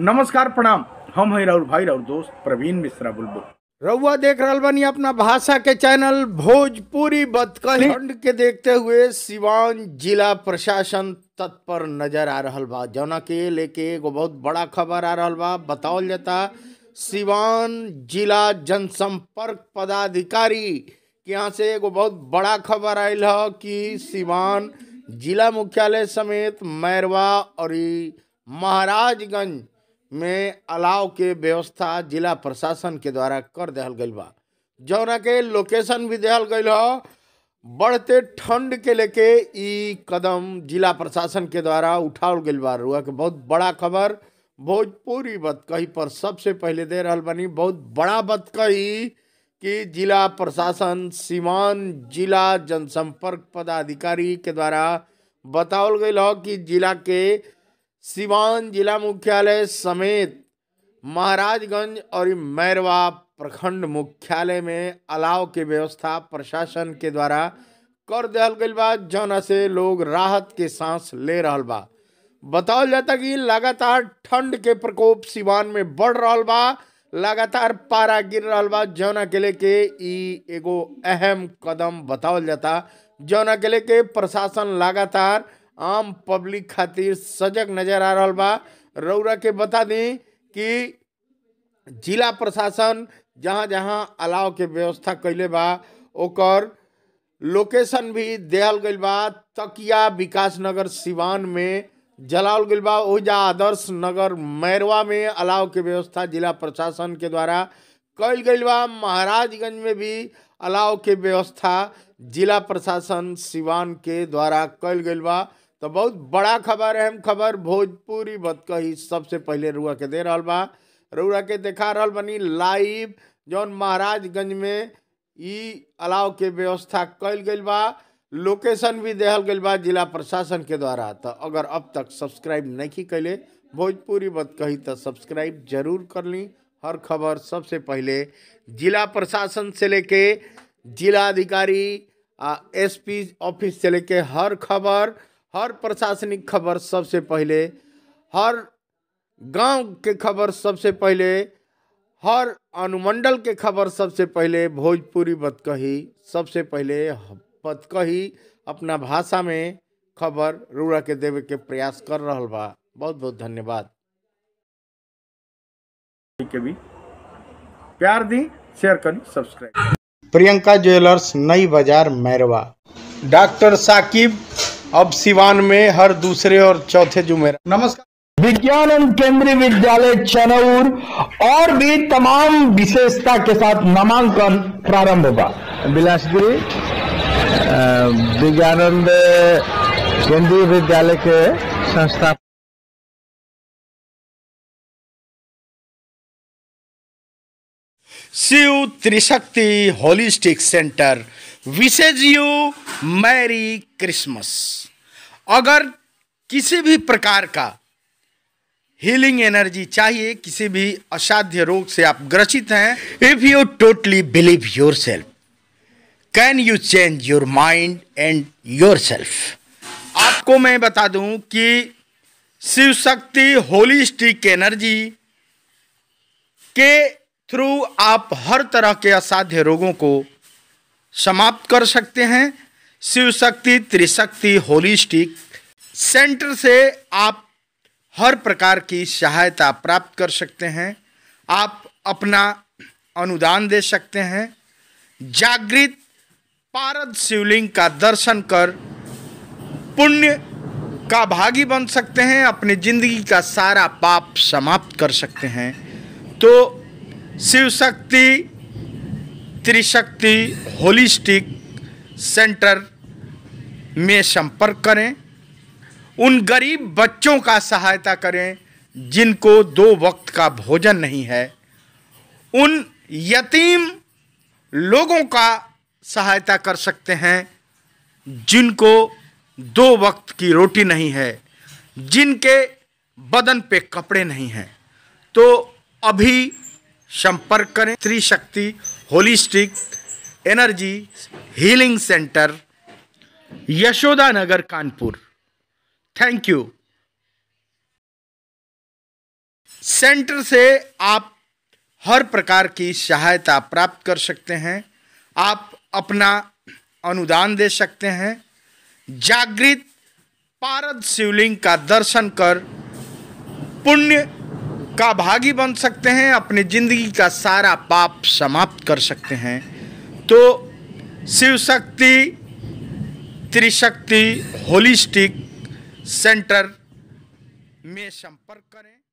नमस्कार प्रणाम हम हैं राहुल भाई राहुल दोस्त प्रवीण मिश्रा बुलबुल रउआ देख रहा बनी अपना भाषा के चैनल भोजपुरी बतखंड के देखते हुए सिवान जिला प्रशासन तत्पर नजर आ रहा बा जौना के लेके एगो बहुत बड़ा खबर आ रहा बा बताओ जाता सिवान जिला जनसंपर्क पदाधिकारी के यहाँ से एगो बहुत बड़ा खबर आयल है कि सिवान जिला मुख्यालय समेत मैरवा और महाराजगंज में अलाव के व्यवस्था जिला प्रशासन के द्वारा कर दल गई बा जौना के लोकेशन भी दल गई हो बढ़ते ठंड के लेके कदम जिला प्रशासन के द्वारा उठाओ गई बा रुआ के बहुत बड़ा खबर भोजपुरी कही पर सबसे पहले दे रहा बनी बहुत बड़ा बत कही कि जिला प्रशासन सीमान जिला जनसंपर्क पदाधिकारी के द्वारा बताओ गई हो कि जिला के सिवान जिला मुख्यालय समेत महाराजगंज और मैरवा प्रखंड मुख्यालय में अलाव के व्यवस्था प्रशासन के द्वारा कर दल गई बा जौना से लोग राहत के सांस ले रहा बा बताओ जाता कि लगातार ठंड के प्रकोप सिवान में बढ़ रहा बा लगातार पारा गिर रहा बा जौना के लेके एगो अहम कदम बताओ जाता जौना के लेके प्रशासन लगातार आम पब्लिक खातिर सजग नजर आ रहा बा रौरा के बता दी कि जिला प्रशासन जहाँ जहाँ अलाव के व्यवस्था कैले बा ओकर लोकेशन भी दिहल गई बा तकिया विकास नगर सिवान में जलाल गई बा ओजा आदर्श नगर मैरवा में अलाव के व्यवस्था जिला प्रशासन के द्वारा कैल गई बा महाराजगंज में भी अलाव के व्यवस्था जिला प्रशासन सिवान के द्वारा कैल गई बा तो बहुत बड़ा खबर अहम खबर भोजपुरी कही सबसे पहले रुआ के दे रहा बा रुआ के देखा रहा बनी लाइव जौन महाराजगंज में ई अलाव के व्यवस्था कल गई बा लोकेशन भी देहल गई बा जिला प्रशासन के द्वारा तो अगर अब तक सब्सक्राइब नहीं कैले भोजपुरी बत कही तो सब्सक्राइब जरूर कर ली हर खबर सबसे पहले जिला प्रशासन से लेके जिला अधिकारी पी ऑफिस से लेके हर खबर हर प्रशासनिक खबर सबसे पहले हर गांव के खबर सबसे पहले हर अनुमंडल के खबर सबसे पहले भोजपुरी बतकही सबसे पहले बतकही अपना भाषा में खबर रूड़ा के देवे के प्रयास कर रहा बा बहुत बहुत धन्यवाद प्यार दी शेयर करी सब्सक्राइब प्रियंका ज्वेलर्स नई बाजार मैरवा डॉक्टर साकिब अब सिवान में हर दूसरे और चौथे जुमेरा नमस्कार विज्ञान एवं केंद्रीय विद्यालय चनौर और भी तमाम विशेषता के साथ नामांकन प्रारंभ होगा बिलासगिरी विज्ञानंद केंद्रीय विद्यालय के संस्था Shiv Trishakti holistic centre wishes you merry Christmas अगर किसी भी प्रकार का हीलिंग एनर्जी चाहिए किसी भी असाध्य रोग से आप ग्रसित हैं if you totally believe yourself can you change your mind and yourself आपको मैं बता दूं कि शिव शक्ति होलिस्टिक एनर्जी के थ्रू आप हर तरह के असाध्य रोगों को समाप्त कर सकते हैं शिव शक्ति त्रिशक्ति होलिस्टिक सेंटर से आप हर प्रकार की सहायता प्राप्त कर सकते हैं आप अपना अनुदान दे सकते हैं जागृत पारद शिवलिंग का दर्शन कर पुण्य का भागी बन सकते हैं अपनी जिंदगी का सारा पाप समाप्त कर सकते हैं तो शिव शक्ति त्रिशक्ति होलिस्टिक सेंटर में संपर्क करें उन गरीब बच्चों का सहायता करें जिनको दो वक्त का भोजन नहीं है उन यतीम लोगों का सहायता कर सकते हैं जिनको दो वक्त की रोटी नहीं है जिनके बदन पे कपड़े नहीं हैं तो अभी संपर्क करें Trishakti holistic energy healing centre Yashoda Nagar Kanpur thank you centre से आप हर प्रकार की सहायता प्राप्त कर सकते हैं आप अपना अनुदान दे सकते हैं जागृत पारद शिवलिंग का दर्शन कर पुण्य का भागी बन सकते हैं अपने जिंदगी का सारा पाप समाप्त कर सकते हैं तो शिव शक्ति त्रिशक्ति होलिस्टिक सेंटर में संपर्क करें